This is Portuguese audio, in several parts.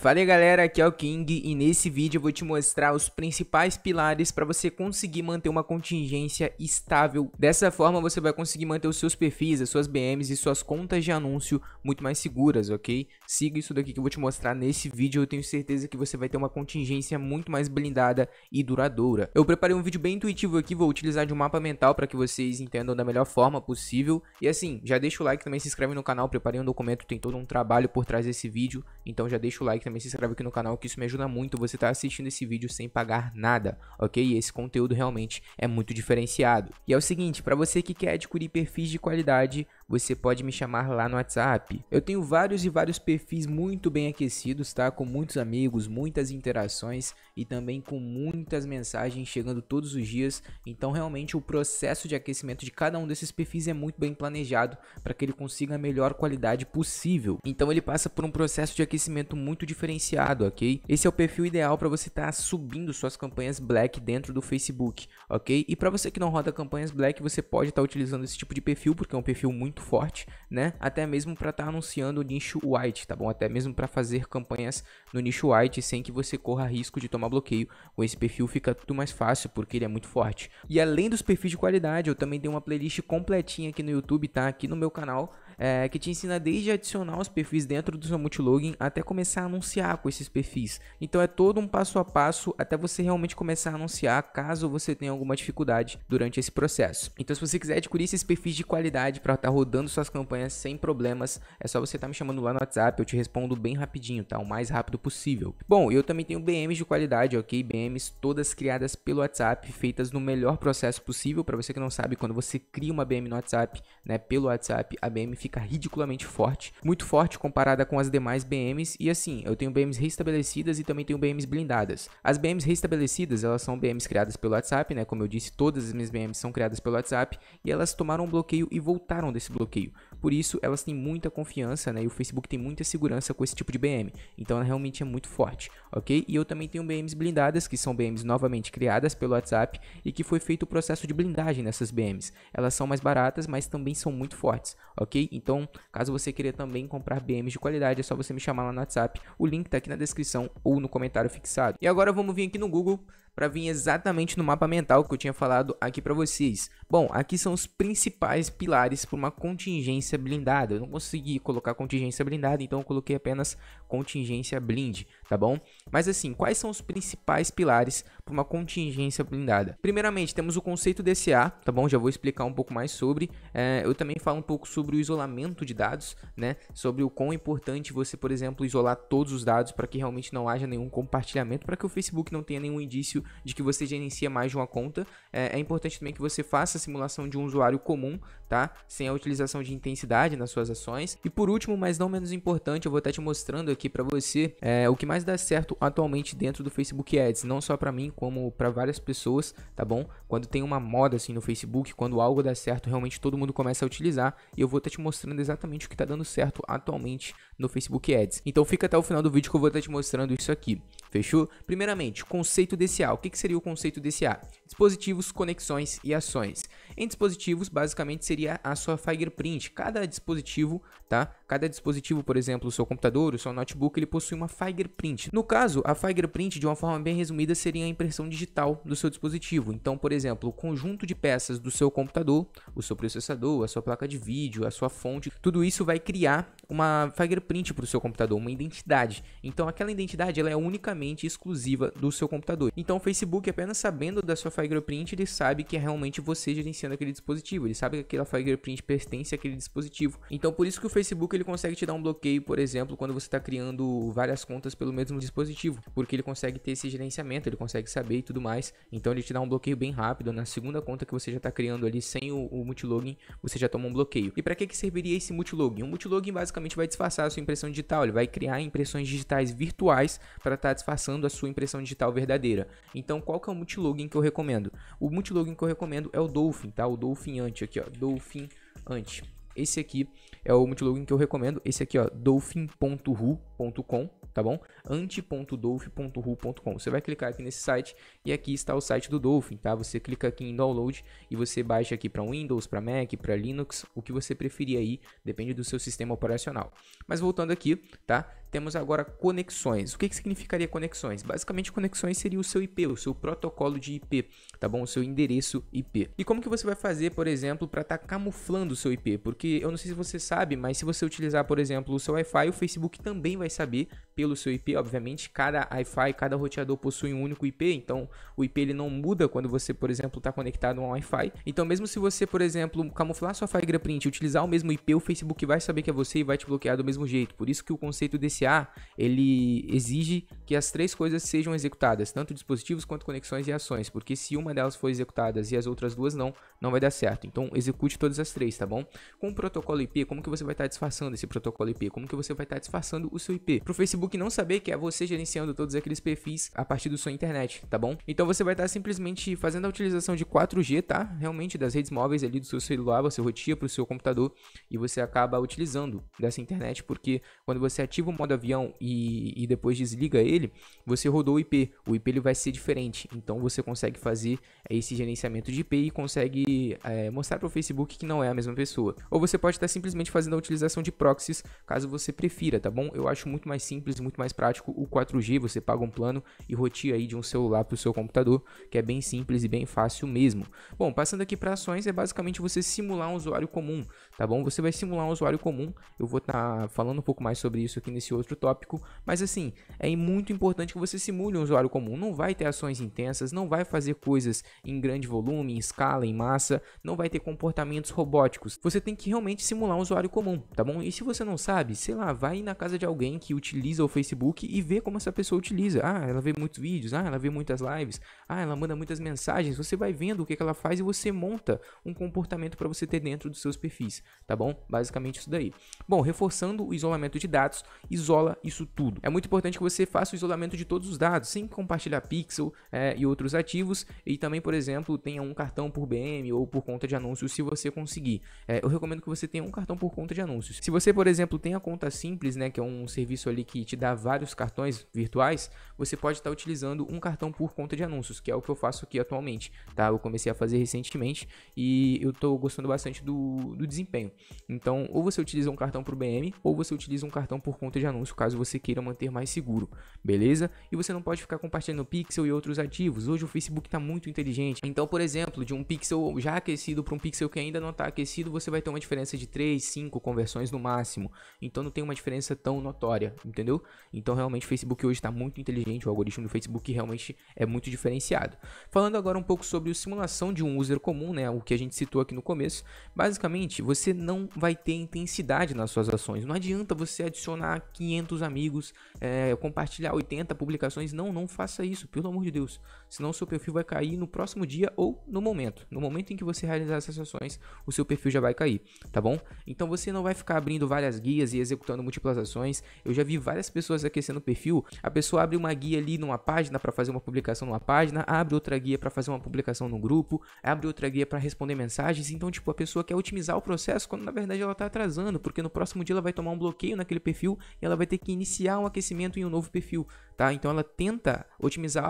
Fala galera, aqui é o King e nesse vídeo eu vou te mostrar os principais pilares para você conseguir manter uma contingência estável. Dessa forma você vai conseguir manter os seus perfis, as suas BMs e suas contas de anúncio muito mais seguras, ok? Siga isso daqui que eu vou te mostrar nesse vídeo, eu tenho certeza que você vai ter uma contingência muito mais blindada e duradoura. Eu preparei um vídeo bem intuitivo aqui, vou utilizar de um mapa mental para que vocês entendam da melhor forma possível. E assim, já deixa o like também, se inscreve no canal, preparei um documento, tem todo um trabalho por trás desse vídeo, então já deixa o like também também se inscreve aqui no canal, que isso me ajuda muito. Você tá assistindo esse vídeo sem pagar nada, ok? E esse conteúdo realmente é muito diferenciado. E é o seguinte, para você que quer adquirir perfis de qualidade, você pode me chamar lá no WhatsApp. Eu tenho vários e vários perfis muito bem aquecidos, tá? Com muitos amigos, muitas interações e também com muitas mensagens chegando todos os dias. Então, realmente, o processo de aquecimento de cada um desses perfis é muito bem planejado para que ele consiga a melhor qualidade possível. Então, ele passa por um processo de aquecimento muito diferenciado, ok? Esse é o perfil ideal para você estar tá subindo suas campanhas Black dentro do Facebook, ok? E para você que não roda campanhas Black, você pode estar tá utilizando esse tipo de perfil porque é um perfil muito muito forte, né? Até mesmo para estar tá anunciando o nicho white, tá bom? Até mesmo para fazer campanhas no nicho white sem que você corra risco de tomar bloqueio. Com esse perfil fica tudo mais fácil porque ele é muito forte. E além dos perfis de qualidade, eu também tenho uma playlist completinha aqui no YouTube, tá? Aqui no meu canal é, que te ensina desde adicionar os perfis dentro do seu multilogin até começar a anunciar com esses perfis. Então é todo um passo a passo até você realmente começar a anunciar, caso você tenha alguma dificuldade durante esse processo. Então se você quiser adquirir esses perfis de qualidade para estar tá rodando suas campanhas sem problemas, é só você estar tá me chamando lá no WhatsApp, eu te respondo bem rapidinho, tá? O mais rápido possível. Bom, eu também tenho BMs de qualidade, ok? BMs todas criadas pelo WhatsApp, feitas no melhor processo possível. Para você que não sabe, quando você cria uma BM no WhatsApp, né, pelo WhatsApp, a BM fica fica ridiculamente forte, muito forte comparada com as demais BMs e assim, eu tenho BMs restabelecidas e também tenho BMs blindadas. As BMs restabelecidas, elas são BMs criadas pelo WhatsApp, né? Como eu disse, todas as minhas BMs são criadas pelo WhatsApp e elas tomaram um bloqueio e voltaram desse bloqueio. Por isso, elas têm muita confiança, né? E o Facebook tem muita segurança com esse tipo de BM. Então, ela realmente é muito forte, ok? E eu também tenho BMs blindadas, que são BMs novamente criadas pelo WhatsApp e que foi feito o processo de blindagem nessas BMs. Elas são mais baratas, mas também são muito fortes, ok? Então, caso você queira também comprar BMs de qualidade, é só você me chamar lá no WhatsApp. O link tá aqui na descrição ou no comentário fixado. E agora vamos vir aqui no Google, para vir exatamente no mapa mental que eu tinha falado aqui para vocês. Bom, aqui são os principais pilares para uma contingência blindada. Eu não consegui colocar contingência blindada, então eu coloquei apenas contingência blind, tá bom? Mas assim, quais são os principais pilares para uma contingência blindada? Primeiramente, temos o conceito DCA, tá bom? Já vou explicar um pouco mais sobre. É, eu também falo um pouco sobre o isolamento de dados, né? Sobre o quão importante você, por exemplo, isolar todos os dados para que realmente não haja nenhum compartilhamento, para que o Facebook não tenha nenhum indício de que você gerencia mais de uma conta. É, é importante também que você faça a simulação de um usuário comum, tá? Sem a utilização de intensidade nas suas ações. E por último, mas não menos importante, eu vou estar te mostrando aqui aqui para você é o que mais dá certo atualmente dentro do Facebook Ads, não só para mim, como para várias pessoas, tá bom? Quando tem uma moda assim no Facebook, quando algo dá certo, realmente todo mundo começa a utilizar, e eu vou estar tá te mostrando exatamente o que está dando certo atualmente no Facebook Ads. Então fica até o final do vídeo que eu vou estar te mostrando isso aqui. Fechou? Primeiramente, conceito desse A. O que, que seria o conceito desse A? Dispositivos, conexões e ações. Em dispositivos, basicamente seria a sua Fireprint. Cada dispositivo, tá? Cada dispositivo, por exemplo, o seu computador, o seu notebook, ele possui uma Fireprint. No caso, a Fireprint, de uma forma bem resumida, seria a impressão digital do seu dispositivo. Então, por exemplo, o conjunto de peças do seu computador, o seu processador, a sua placa de vídeo, a sua fonte, tudo isso vai criar uma Fireprint print para o seu computador, uma identidade. Então aquela identidade ela é unicamente exclusiva do seu computador. Então o Facebook, apenas sabendo da sua fingerprint, ele sabe que é realmente você gerenciando aquele dispositivo. Ele sabe que aquela fingerprint pertence àquele dispositivo. Então por isso que o Facebook ele consegue te dar um bloqueio, por exemplo, quando você está criando várias contas pelo mesmo dispositivo, porque ele consegue ter esse gerenciamento, ele consegue saber e tudo mais. Então ele te dá um bloqueio bem rápido na segunda conta que você já está criando ali sem o, o multilogin, você já toma um bloqueio. E para que que serviria esse multilogin? O multilogin basicamente vai disfarçar a sua sua impressão digital, ele vai criar impressões digitais virtuais para estar tá disfarçando a sua impressão digital verdadeira. Então, qual que é o multilogin que eu recomendo? O multilogin que eu recomendo é o Dolphin, tá? O Dolphin Ant aqui, ó, Dolphin Ant. Esse aqui é o multilogin que eu recomendo, esse aqui, ó, dolphin.ru.com tá bom? anti.dolph.ru.com. Você vai clicar aqui nesse site e aqui está o site do Dolphin, tá? Você clica aqui em download e você baixa aqui para Windows, para Mac, para Linux, o que você preferir aí, depende do seu sistema operacional. Mas voltando aqui, tá? temos agora conexões. O que, que significaria conexões? Basicamente, conexões seria o seu IP, o seu protocolo de IP, tá bom? O seu endereço IP. E como que você vai fazer, por exemplo, para estar tá camuflando o seu IP? Porque eu não sei se você sabe, mas se você utilizar, por exemplo, o seu Wi-Fi, o Facebook também vai saber pelo seu IP. Obviamente, cada Wi-Fi, cada roteador possui um único IP, então o IP ele não muda quando você, por exemplo, está conectado a um Wi-Fi. Então, mesmo se você, por exemplo, camuflar sua figura e utilizar o mesmo IP, o Facebook vai saber que é você e vai te bloquear do mesmo jeito. Por isso que o conceito desse ele exige que as três coisas sejam executadas, tanto dispositivos quanto conexões e ações, porque se uma delas for executada e as outras duas não, não vai dar certo. Então, execute todas as três, tá bom? Com o protocolo IP, como que você vai estar tá disfarçando esse protocolo IP? Como que você vai estar tá disfarçando o seu IP? para o Facebook não saber que é você gerenciando todos aqueles perfis a partir do sua internet, tá bom? Então, você vai estar tá simplesmente fazendo a utilização de 4G, tá? Realmente das redes móveis ali do seu celular, você rotia o seu computador e você acaba utilizando dessa internet, porque quando você ativa o modo do avião e, e depois desliga ele, você rodou o IP. O IP ele vai ser diferente. Então você consegue fazer eh, esse gerenciamento de IP e consegue é, mostrar para o Facebook que não é a mesma pessoa. Ou você pode estar simplesmente fazendo a utilização de proxies, caso você prefira, tá bom? Eu acho muito mais simples, muito mais prático o 4G. Você paga um plano e roteia aí de um celular para o seu computador, que é bem simples e bem fácil mesmo. Bom, passando aqui para ações, é basicamente você simular um usuário comum, tá bom? Você vai simular um usuário comum. Eu vou estar tá falando um pouco mais sobre isso aqui nesse outro outro tópico, mas assim, é muito importante que você simule um usuário comum. Não vai ter ações intensas, não vai fazer coisas em grande volume, em escala, em massa, não vai ter comportamentos robóticos. Você tem que realmente simular um usuário comum, tá bom? E se você não sabe, sei lá, vai na casa de alguém que utiliza o Facebook e vê como essa pessoa utiliza. Ah, ela vê muitos vídeos, ah, ela vê muitas lives, ah, ela manda muitas mensagens. Você vai vendo o que, ela faz e você monta um comportamento para você ter dentro dos seus perfis, tá bom? Basicamente isso daí. Bom, reforçando o isolamento de dados, isolamento isola isso tudo. É muito importante que você faça o isolamento de todos os dados, sem compartilhar pixel é, e outros ativos, e também, por exemplo, tenha um cartão por BM ou por conta de anúncios, se você conseguir. É, eu recomendo que você tenha um cartão por conta de anúncios. Se você, por exemplo, tem a conta simples, né, que é um serviço ali que te dá vários cartões virtuais, você pode estar utilizando um cartão por conta de anúncios, que é o que eu faço aqui atualmente, tá? Eu comecei a fazer recentemente e eu tô gostando bastante do, do desempenho. Então, ou você utiliza um cartão por BM, ou você utiliza um cartão por conta de anúncio caso você queira manter mais seguro, beleza? E você não pode ficar compartilhando pixel e outros ativos. Hoje o Facebook está muito inteligente. Então, por exemplo, de um pixel já aquecido para um pixel que ainda não está aquecido, você vai ter uma diferença de 3, 5 conversões no máximo. Então não tem uma diferença tão notória, entendeu? Então realmente o Facebook hoje está muito inteligente, o algoritmo do Facebook realmente é muito diferenciado. Falando agora um pouco sobre a simulação de um user comum, né, o que a gente citou aqui no começo, basicamente você não vai ter intensidade nas suas ações. Não adianta você adicionar 500 amigos, é, compartilhar 80 publicações. Não, não faça isso, pelo amor de Deus. Senão o seu perfil vai cair no próximo dia ou no momento. No momento em que você realizar essas ações, o seu perfil já vai cair, tá bom? Então você não vai ficar abrindo várias guias e executando múltiplas ações. Eu já vi várias pessoas aquecendo o perfil. A pessoa abre uma guia ali numa página para fazer uma publicação numa página, abre outra guia para fazer uma publicação no grupo, abre outra guia para responder mensagens. Então, tipo, a pessoa quer otimizar o processo quando na verdade ela tá atrasando, porque no próximo dia ela vai tomar um bloqueio naquele perfil e ela ela vai ter que iniciar um aquecimento em um novo perfil, Tá? Então ela tenta otimizar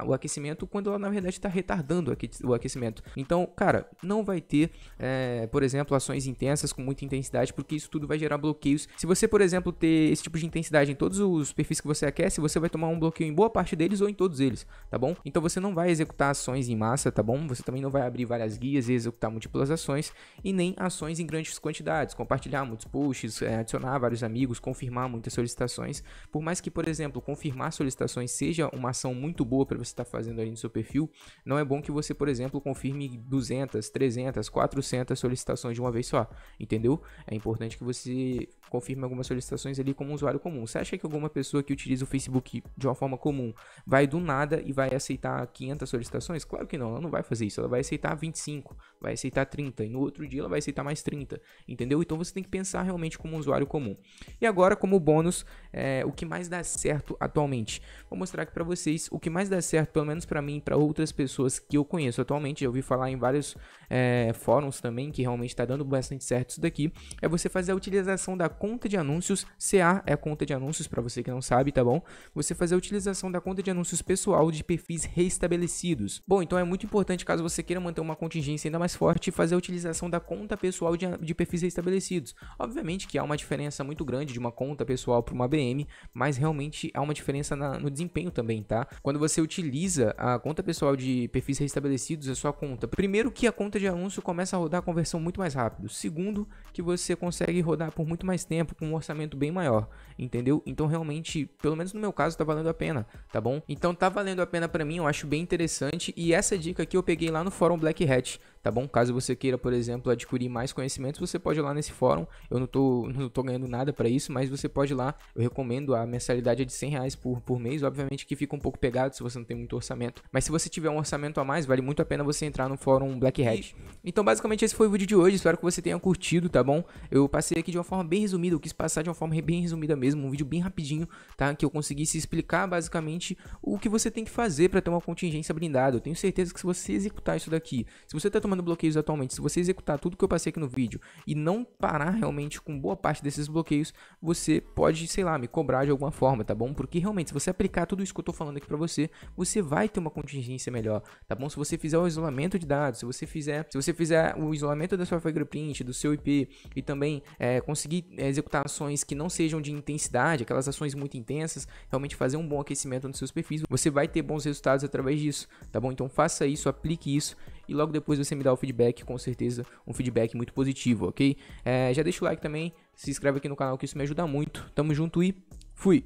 a, o aquecimento quando ela na verdade está retardando o aquecimento. Então, cara, não vai ter, é, por exemplo, ações intensas com muita intensidade, porque isso tudo vai gerar bloqueios. Se você, por exemplo, ter esse tipo de intensidade em todos os perfis que você aquece, você vai tomar um bloqueio em boa parte deles ou em todos eles, tá bom? Então você não vai executar ações em massa, tá bom? Você também não vai abrir várias guias e executar múltiplas ações e nem ações em grandes quantidades, compartilhar muitos posts, é, adicionar vários amigos, confirmar muitas solicitações. Por mais que, por exemplo, confirmar solicitações seja uma ação muito boa para você estar tá fazendo ali no seu perfil, não é bom que você, por exemplo, confirme 200, 300, 400 solicitações de uma vez só, entendeu? É importante que você confirme algumas solicitações ali como um usuário comum. Você acha que alguma pessoa que utiliza o Facebook de uma forma comum vai do nada e vai aceitar 500 solicitações? Claro que não, ela não vai fazer isso. Ela vai aceitar 25, vai aceitar 30 e no outro dia ela vai aceitar mais 30, entendeu? Então você tem que pensar realmente como um usuário comum. E agora, como bônus, é, o que mais dá certo atualmente? atualmente. Vou mostrar aqui para vocês o que mais dá certo, pelo menos para mim e para outras pessoas que eu conheço atualmente. Já ouvi falar em vários é, fóruns também que realmente está dando bastante certo isso daqui. É você fazer a utilização da conta de anúncios. CA é a conta de anúncios, para você que não sabe, tá bom? Você fazer a utilização da conta de anúncios pessoal de perfis reestabelecidos. Bom, então é muito importante caso você queira manter uma contingência ainda mais forte, fazer a utilização da conta pessoal de, de perfis reestabelecidos. Obviamente que há uma diferença muito grande de uma conta pessoal para uma BM, mas realmente há uma diferença diferença na, no desempenho também, tá? Quando você utiliza a conta pessoal de perfis restabelecidos, a sua conta, primeiro que a conta de anúncio começa a rodar a conversão muito mais rápido. Segundo, que você consegue rodar por muito mais tempo com um orçamento bem maior, entendeu? Então realmente, pelo menos no meu caso, tá valendo a pena, tá bom? Então tá valendo a pena para mim, eu acho bem interessante e essa dica aqui eu peguei lá no fórum Black Hat tá bom? Caso você queira, por exemplo, adquirir mais conhecimentos, você pode ir lá nesse fórum. Eu não tô, não tô ganhando nada para isso, mas você pode ir lá. Eu recomendo a mensalidade é de 100 reais por, por mês. Obviamente que fica um pouco pegado se você não tem muito orçamento. Mas se você tiver um orçamento a mais, vale muito a pena você entrar no fórum Black Hat. Então, basicamente, esse foi o vídeo de hoje. Espero que você tenha curtido, tá bom? Eu passei aqui de uma forma bem resumida. Eu quis passar de uma forma bem resumida mesmo. Um vídeo bem rapidinho, tá? Que eu conseguisse explicar basicamente o que você tem que fazer para ter uma contingência blindada. Eu tenho certeza que se você executar isso daqui, se você tá tomando chamando bloqueios atualmente. Se você executar tudo que eu passei aqui no vídeo e não parar realmente com boa parte desses bloqueios, você pode, sei lá, me cobrar de alguma forma, tá bom? Porque realmente, se você aplicar tudo isso que eu tô falando aqui para você, você vai ter uma contingência melhor, tá bom? Se você fizer o isolamento de dados, se você fizer, se você fizer o isolamento da sua fingerprint, do seu IP e também é, conseguir é, executar ações que não sejam de intensidade, aquelas ações muito intensas, realmente fazer um bom aquecimento nos seus perfis, você vai ter bons resultados através disso, tá bom? Então faça isso, aplique isso e logo depois você me dá o feedback, com certeza um feedback muito positivo, ok? É, já deixa o like também, se inscreve aqui no canal que isso me ajuda muito. Tamo junto e fui!